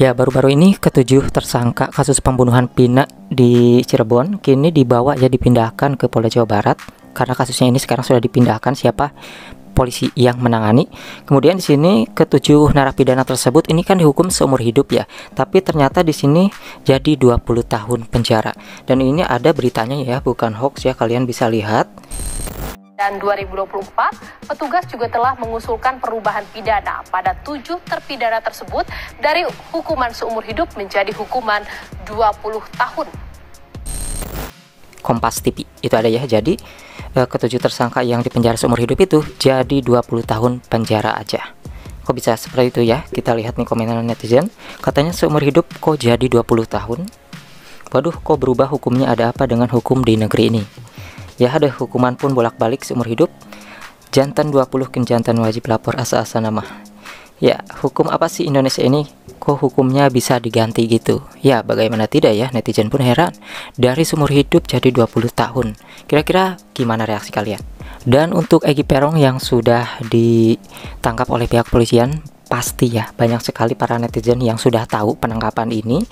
Ya, baru-baru ini ketujuh tersangka kasus pembunuhan Pina di Cirebon kini dibawa ya dipindahkan ke Polda Jawa Barat karena kasusnya ini sekarang sudah dipindahkan siapa polisi yang menangani. Kemudian di sini ketujuh narapidana tersebut ini kan dihukum seumur hidup ya, tapi ternyata di sini jadi 20 tahun penjara. Dan ini ada beritanya ya, bukan hoax ya, kalian bisa lihat dan 2024, petugas juga telah mengusulkan perubahan pidana pada tujuh terpidana tersebut dari hukuman seumur hidup menjadi hukuman 20 tahun. Kompas TV itu ada ya. Jadi eh, ketujuh tersangka yang dipenjara seumur hidup itu jadi 20 tahun penjara aja. Kok bisa seperti itu ya? Kita lihat nih komentar netizen. Katanya seumur hidup kok jadi 20 tahun? Waduh, kok berubah hukumnya ada apa dengan hukum di negeri ini? Ya ada hukuman pun bolak-balik seumur hidup. Jantan 20 kenjantan wajib lapor asa-asa nama. Ya, hukum apa sih Indonesia ini? Kok hukumnya bisa diganti gitu? Ya, bagaimana tidak ya, netizen pun heran. Dari seumur hidup jadi 20 tahun. Kira-kira gimana reaksi kalian? Dan untuk Egi Perong yang sudah ditangkap oleh pihak polisian, pasti ya banyak sekali para netizen yang sudah tahu penangkapan ini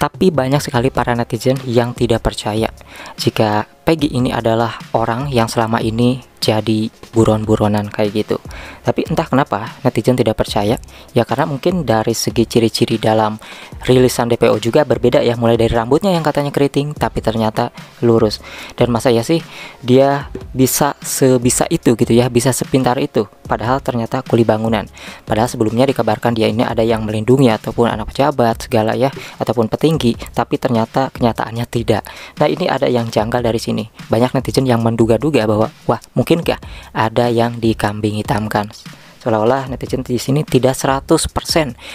tapi banyak sekali para netizen yang tidak percaya jika Peggy ini adalah orang yang selama ini jadi buron-buronan kayak gitu tapi entah kenapa netizen tidak percaya, ya karena mungkin dari segi ciri-ciri dalam rilisan DPO juga berbeda ya, mulai dari rambutnya yang katanya keriting, tapi ternyata lurus. Dan masa ya sih dia bisa sebisa itu gitu ya, bisa sepintar itu, padahal ternyata kuli bangunan. Padahal sebelumnya dikabarkan dia ini ada yang melindungi ataupun anak pejabat segala ya, ataupun petinggi, tapi ternyata kenyataannya tidak. Nah ini ada yang janggal dari sini. Banyak netizen yang menduga-duga bahwa, wah mungkin gak ada yang dikambing hitam seolah-olah netizen di sini tidak 100%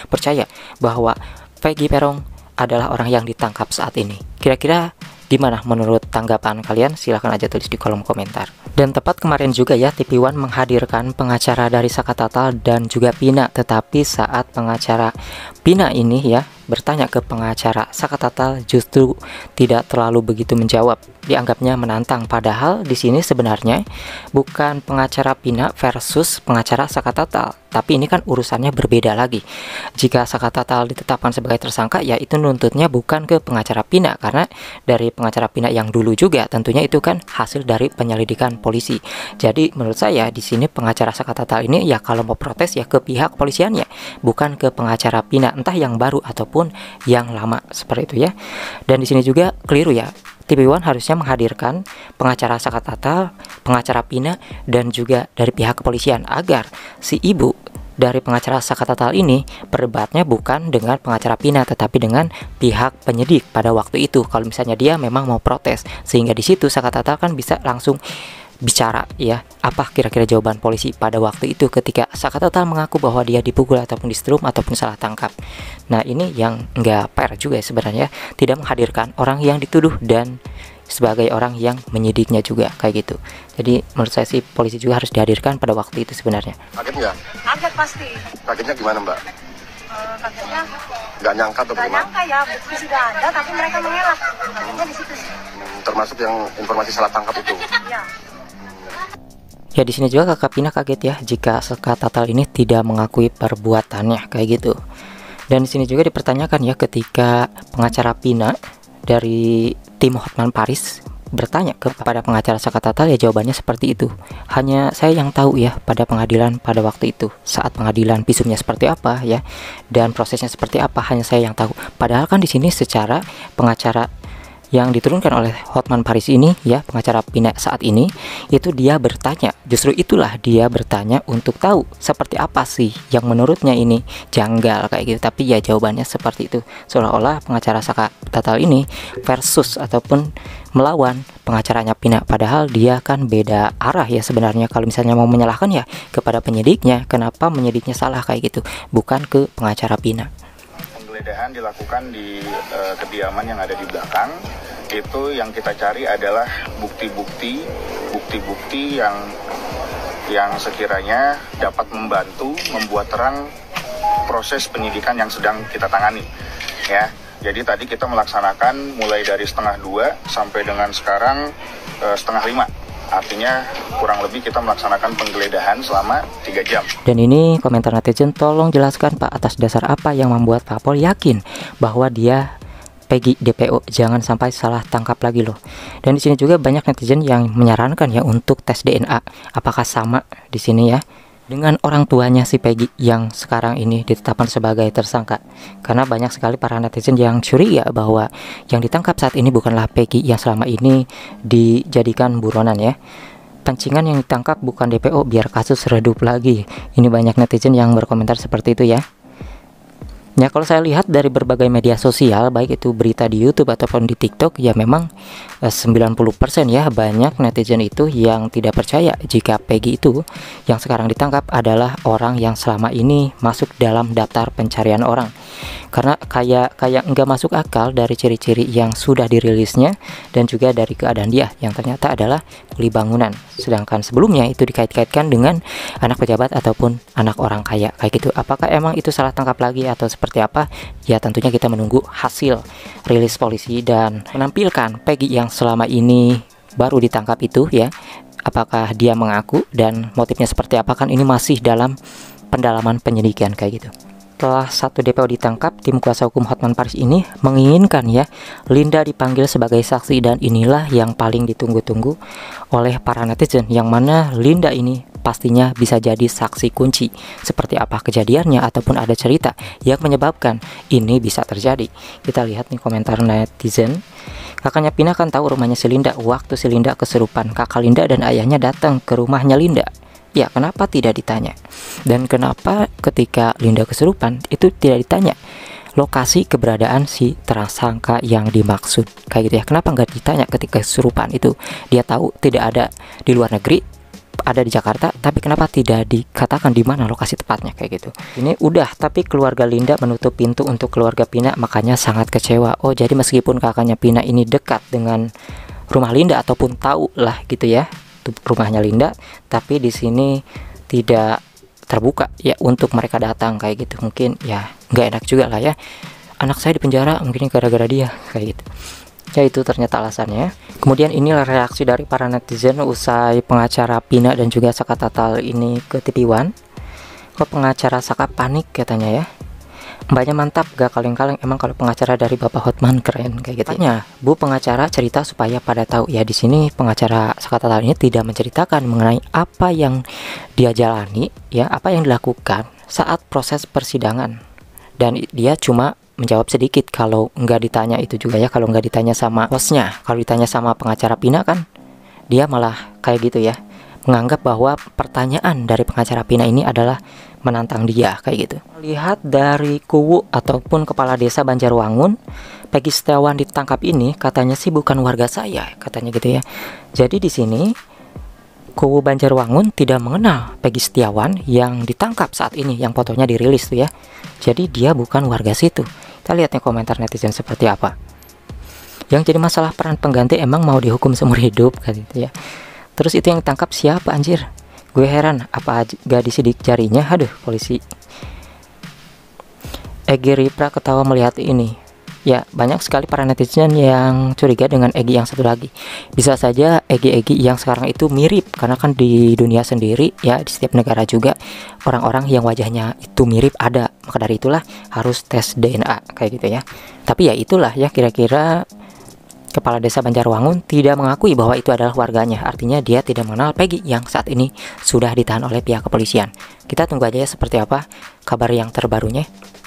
percaya bahwa Peggy Perong adalah orang yang ditangkap saat ini. Kira-kira gimana menurut tanggapan kalian? Silahkan aja tulis di kolom komentar. Dan tepat kemarin juga ya, TV One menghadirkan pengacara dari Sakatata dan juga Pina. Tetapi saat pengacara Pina ini ya, bertanya ke pengacara, Sakatata justru tidak terlalu begitu menjawab. Dianggapnya menantang, padahal di sini sebenarnya bukan pengacara Pina versus pengacara Sakatata, tapi ini kan urusannya berbeda lagi. Jika Sakatata ditetapkan sebagai tersangka, ya itu nuntutnya bukan ke pengacara Pina, karena dari pengacara Pina yang dulu juga tentunya itu kan hasil dari penyelidikan polisi. Jadi menurut saya di sini pengacara Sakatata ini ya kalau mau protes ya ke pihak polisiannya, bukan ke pengacara Pina, entah yang baru ataupun ataupun yang lama seperti itu ya. Dan di sini juga keliru ya. tv One harusnya menghadirkan pengacara sakatata, pengacara pina, dan juga dari pihak kepolisian agar si ibu dari pengacara sakatatal ini perdebatnya bukan dengan pengacara pina tetapi dengan pihak penyidik pada waktu itu kalau misalnya dia memang mau protes sehingga di situ sakatatal kan bisa langsung bicara ya apa kira-kira jawaban polisi pada waktu itu ketika Saka Total mengaku bahwa dia dipukul ataupun disetrum ataupun salah tangkap. Nah ini yang nggak fair juga sebenarnya tidak menghadirkan orang yang dituduh dan sebagai orang yang menyidiknya juga kayak gitu. Jadi menurut saya sih polisi juga harus dihadirkan pada waktu itu sebenarnya. Kaget nggak? Kaget pasti. Kagetnya gimana mbak? Uh, nggak nyangka atau gak Nggak nyangka ya, bukti sudah ada tapi mereka mengelak. Kagetnya di situ sih. Hmm, termasuk yang informasi salah tangkap itu. Iya. Ya di sini juga kakak Pina kaget ya jika Seka Tatal ini tidak mengakui perbuatannya kayak gitu. Dan di sini juga dipertanyakan ya ketika pengacara Pina dari tim Hotman Paris bertanya kepada pengacara Sakatatal ya jawabannya seperti itu. Hanya saya yang tahu ya pada pengadilan pada waktu itu saat pengadilan visumnya seperti apa ya dan prosesnya seperti apa hanya saya yang tahu. Padahal kan di sini secara pengacara yang diturunkan oleh Hotman Paris ini ya pengacara Pina saat ini itu dia bertanya justru itulah dia bertanya untuk tahu seperti apa sih yang menurutnya ini janggal kayak gitu tapi ya jawabannya seperti itu seolah-olah pengacara Saka Tatal ini versus ataupun melawan pengacaranya Pina padahal dia kan beda arah ya sebenarnya kalau misalnya mau menyalahkan ya kepada penyidiknya kenapa penyidiknya salah kayak gitu bukan ke pengacara Pina penggeledahan dilakukan di uh, kediaman yang ada di belakang itu yang kita cari adalah bukti-bukti, bukti-bukti yang yang sekiranya dapat membantu membuat terang proses penyidikan yang sedang kita tangani. Ya, jadi tadi kita melaksanakan mulai dari setengah dua sampai dengan sekarang e, setengah lima. Artinya kurang lebih kita melaksanakan penggeledahan selama tiga jam. Dan ini komentar netizen, tolong jelaskan Pak atas dasar apa yang membuat Pak Pol yakin bahwa dia Peggy DPO jangan sampai salah tangkap lagi loh. Dan di sini juga banyak netizen yang menyarankan ya untuk tes DNA apakah sama di sini ya dengan orang tuanya si Peggy yang sekarang ini ditetapkan sebagai tersangka. Karena banyak sekali para netizen yang curiga bahwa yang ditangkap saat ini bukanlah Peggy yang selama ini dijadikan buronan ya pancingan yang ditangkap bukan DPO biar kasus redup lagi. Ini banyak netizen yang berkomentar seperti itu ya. Ya kalau saya lihat dari berbagai media sosial baik itu berita di YouTube ataupun di TikTok ya memang 90% eh, ya banyak netizen itu yang tidak percaya jika Peggy itu yang sekarang ditangkap adalah orang yang selama ini masuk dalam daftar pencarian orang. Karena kayak kayak nggak masuk akal dari ciri-ciri yang sudah dirilisnya dan juga dari keadaan dia yang ternyata adalah kuli bangunan. Sedangkan sebelumnya itu dikait-kaitkan dengan anak pejabat ataupun anak orang kaya kayak gitu. Apakah emang itu salah tangkap lagi atau seperti seperti apa? Ya tentunya kita menunggu hasil rilis polisi dan menampilkan Peggy yang selama ini baru ditangkap itu ya. Apakah dia mengaku dan motifnya seperti apa kan ini masih dalam pendalaman penyelidikan kayak gitu setelah satu DPO ditangkap, tim kuasa hukum Hotman Paris ini menginginkan ya Linda dipanggil sebagai saksi dan inilah yang paling ditunggu-tunggu oleh para netizen yang mana Linda ini pastinya bisa jadi saksi kunci seperti apa kejadiannya ataupun ada cerita yang menyebabkan ini bisa terjadi. Kita lihat nih komentar netizen. Kakaknya Pina kan tahu rumahnya si Linda waktu si Linda kesurupan. Kakak Linda dan ayahnya datang ke rumahnya Linda ya kenapa tidak ditanya? Dan kenapa ketika Linda kesurupan itu tidak ditanya? lokasi keberadaan si tersangka yang dimaksud kayak gitu ya kenapa nggak ditanya ketika kesurupan itu dia tahu tidak ada di luar negeri ada di Jakarta, tapi kenapa tidak dikatakan di mana lokasi tepatnya kayak gitu. Ini udah, tapi keluarga Linda menutup pintu untuk keluarga Pina, makanya sangat kecewa. Oh, jadi meskipun kakaknya Pina ini dekat dengan rumah Linda ataupun tahu lah gitu ya, rumahnya Linda tapi di sini tidak terbuka ya untuk mereka datang kayak gitu mungkin ya nggak enak juga lah ya anak saya di penjara mungkin gara-gara dia kayak gitu ya itu ternyata alasannya kemudian inilah reaksi dari para netizen usai pengacara Pina dan juga Saka Tatal ini ke TV One kok pengacara Saka panik katanya ya Mbaknya mantap, gak kaleng-kaleng. Emang kalau pengacara dari Bapak Hotman keren kayak gitu. Tanya, Bu pengacara cerita supaya pada tahu ya di sini pengacara sekata tahun ini tidak menceritakan mengenai apa yang dia jalani, ya apa yang dilakukan saat proses persidangan. Dan dia cuma menjawab sedikit kalau nggak ditanya itu juga ya kalau nggak ditanya sama bosnya kalau ditanya sama pengacara Pina kan dia malah kayak gitu ya menganggap bahwa pertanyaan dari pengacara Pina ini adalah menantang dia kayak gitu. Lihat dari kuwu ataupun kepala desa Banjarwangun, Peggy Setiawan ditangkap ini katanya sih bukan warga saya, katanya gitu ya. Jadi di sini kuwu Banjarwangun tidak mengenal Peggy Setiawan yang ditangkap saat ini, yang fotonya dirilis tuh ya. Jadi dia bukan warga situ. Kita lihatnya komentar netizen seperti apa. Yang jadi masalah peran pengganti emang mau dihukum seumur hidup kan gitu ya. Terus itu yang tangkap siapa anjir? Gue heran, apa gak disidik jarinya? Aduh, polisi. Egi Ripra ketawa melihat ini. Ya, banyak sekali para netizen yang curiga dengan Egi yang satu lagi. Bisa saja Egi-Egi yang sekarang itu mirip, karena kan di dunia sendiri, ya di setiap negara juga, orang-orang yang wajahnya itu mirip ada. Maka dari itulah harus tes DNA, kayak gitu ya. Tapi ya itulah ya kira-kira Kepala Desa Banjarwangun tidak mengakui bahwa itu adalah warganya. Artinya dia tidak mengenal Peggy yang saat ini sudah ditahan oleh pihak kepolisian. Kita tunggu aja ya seperti apa kabar yang terbarunya.